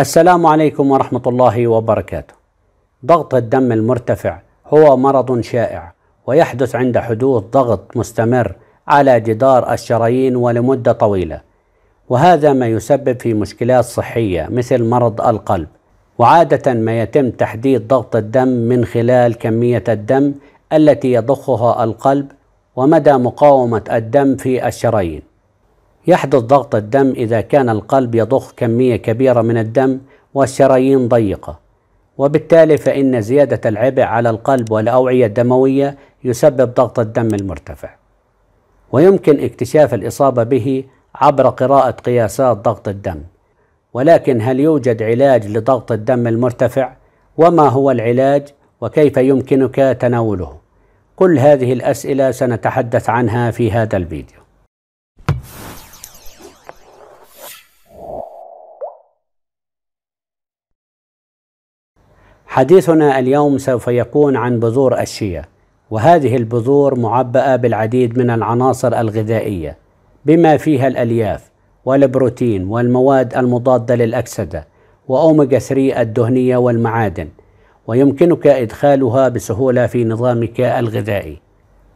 السلام عليكم ورحمة الله وبركاته. ضغط الدم المرتفع هو مرض شائع ويحدث عند حدوث ضغط مستمر على جدار الشرايين ولمدة طويلة، وهذا ما يسبب في مشكلات صحية مثل مرض القلب، وعادة ما يتم تحديد ضغط الدم من خلال كمية الدم التي يضخها القلب ومدى مقاومة الدم في الشرايين. يحدث ضغط الدم إذا كان القلب يضخ كمية كبيرة من الدم والشرايين ضيقة وبالتالي فإن زيادة العبء على القلب والأوعية الدموية يسبب ضغط الدم المرتفع ويمكن اكتشاف الإصابة به عبر قراءة قياسات ضغط الدم ولكن هل يوجد علاج لضغط الدم المرتفع وما هو العلاج وكيف يمكنك تناوله كل هذه الأسئلة سنتحدث عنها في هذا الفيديو حديثنا اليوم سوف يكون عن بذور الشيا وهذه البذور معبأة بالعديد من العناصر الغذائية بما فيها الألياف والبروتين والمواد المضادة للأكسدة وأوميجا 3 الدهنية والمعادن ويمكنك إدخالها بسهولة في نظامك الغذائي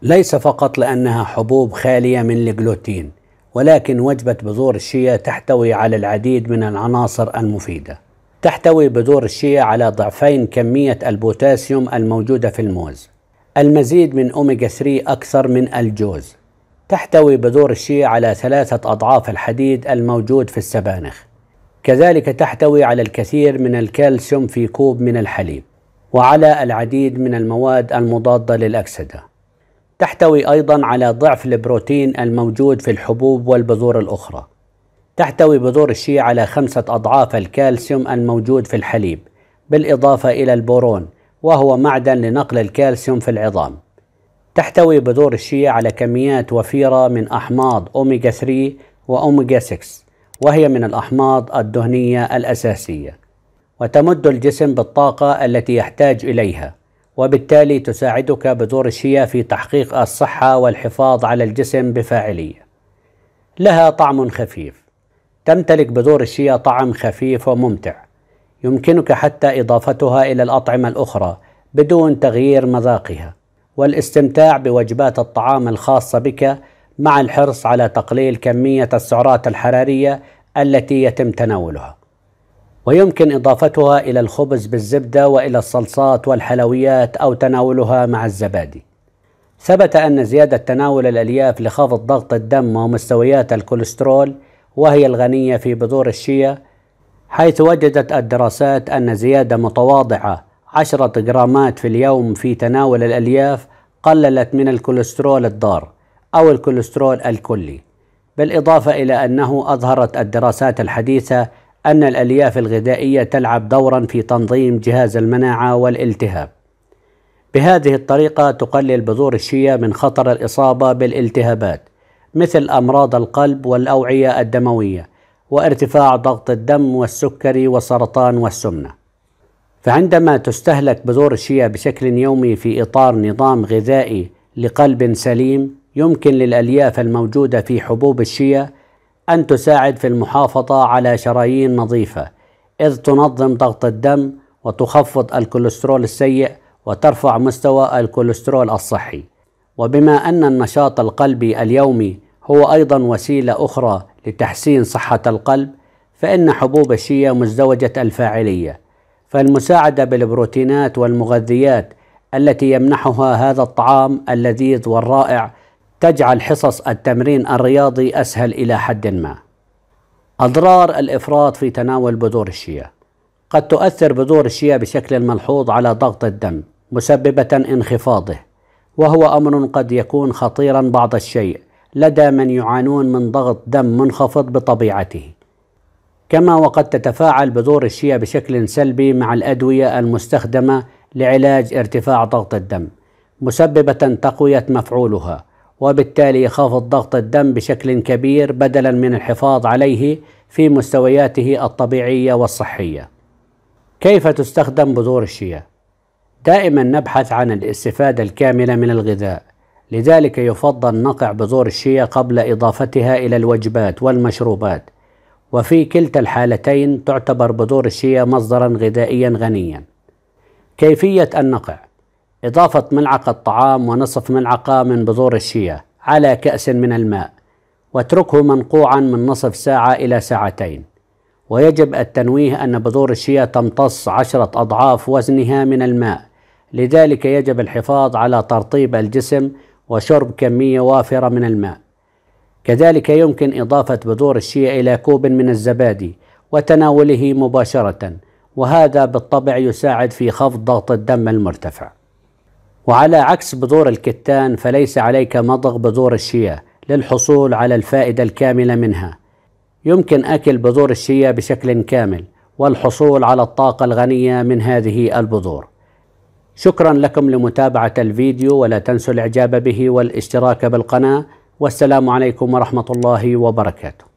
ليس فقط لأنها حبوب خالية من الجلوتين ولكن وجبة بذور الشيا تحتوي على العديد من العناصر المفيده تحتوي بذور الشيا على ضعفين كمية البوتاسيوم الموجودة في الموز المزيد من أوميجا 3 أكثر من الجوز تحتوي بذور الشيا على ثلاثة أضعاف الحديد الموجود في السبانخ كذلك تحتوي على الكثير من الكالسيوم في كوب من الحليب وعلى العديد من المواد المضادة للأكسدة تحتوي أيضا على ضعف البروتين الموجود في الحبوب والبذور الأخرى تحتوي بذور الشيا على خمسة أضعاف الكالسيوم الموجود في الحليب بالإضافة إلى البورون وهو معدن لنقل الكالسيوم في العظام تحتوي بذور الشيا على كميات وفيرة من أحماض أوميجا 3 وأوميجا 6 وهي من الأحماض الدهنية الأساسية وتمد الجسم بالطاقة التي يحتاج إليها وبالتالي تساعدك بذور الشيا في تحقيق الصحة والحفاظ على الجسم بفاعلية لها طعم خفيف تمتلك بذور الشيا طعم خفيف وممتع يمكنك حتى إضافتها إلى الأطعمة الأخرى بدون تغيير مذاقها والاستمتاع بوجبات الطعام الخاصة بك مع الحرص على تقليل كمية السعرات الحرارية التي يتم تناولها ويمكن إضافتها إلى الخبز بالزبدة وإلى الصلصات والحلويات أو تناولها مع الزبادي ثبت أن زيادة تناول الألياف لخفض ضغط الدم ومستويات الكوليسترول وهي الغنية في بذور الشيا حيث وجدت الدراسات أن زيادة متواضعة عشرة جرامات في اليوم في تناول الألياف قللت من الكوليسترول الضار أو الكوليسترول الكلي بالإضافة إلى أنه أظهرت الدراسات الحديثة أن الألياف الغذائية تلعب دورا في تنظيم جهاز المناعة والالتهاب بهذه الطريقة تقلل بذور الشيا من خطر الإصابة بالالتهابات مثل أمراض القلب والأوعية الدموية وارتفاع ضغط الدم والسكري وسرطان والسمنة فعندما تستهلك بذور الشيا بشكل يومي في إطار نظام غذائي لقلب سليم يمكن للألياف الموجودة في حبوب الشيا أن تساعد في المحافظة على شرايين نظيفة إذ تنظم ضغط الدم وتخفض الكوليسترول السيء وترفع مستوى الكوليسترول الصحي وبما أن النشاط القلبي اليومي هو أيضا وسيلة أخرى لتحسين صحة القلب فإن حبوب الشيا مزدوجة الفاعلية فالمساعدة بالبروتينات والمغذيات التي يمنحها هذا الطعام اللذيذ والرائع تجعل حصص التمرين الرياضي أسهل إلى حد ما أضرار الإفراط في تناول بذور الشيا قد تؤثر بذور الشيا بشكل ملحوظ على ضغط الدم مسببة انخفاضه وهو امر قد يكون خطيرا بعض الشيء لدى من يعانون من ضغط دم منخفض بطبيعته كما وقد تتفاعل بذور الشيا بشكل سلبي مع الادويه المستخدمه لعلاج ارتفاع ضغط الدم مسببه تقويه مفعولها وبالتالي يخفض ضغط الدم بشكل كبير بدلا من الحفاظ عليه في مستوياته الطبيعيه والصحيه كيف تستخدم بذور الشيا دائما نبحث عن الاستفادة الكاملة من الغذاء لذلك يفضل نقع بذور الشيا قبل إضافتها إلى الوجبات والمشروبات وفي كلتا الحالتين تعتبر بذور الشيا مصدرا غذائيا غنيا كيفية النقع إضافة ملعقة طعام ونصف ملعقة من بذور الشيا على كأس من الماء واتركه منقوعا من نصف ساعة إلى ساعتين ويجب التنويه أن بذور الشيا تمتص عشرة أضعاف وزنها من الماء لذلك يجب الحفاظ على ترطيب الجسم وشرب كمية وافرة من الماء كذلك يمكن إضافة بذور الشيا إلى كوب من الزبادي وتناوله مباشرة وهذا بالطبع يساعد في خفض ضغط الدم المرتفع وعلى عكس بذور الكتان فليس عليك مضغ بذور الشيا للحصول على الفائدة الكاملة منها يمكن أكل بذور الشيا بشكل كامل والحصول على الطاقة الغنية من هذه البذور شكرا لكم لمتابعة الفيديو ولا تنسوا الإعجاب به والاشتراك بالقناة والسلام عليكم ورحمة الله وبركاته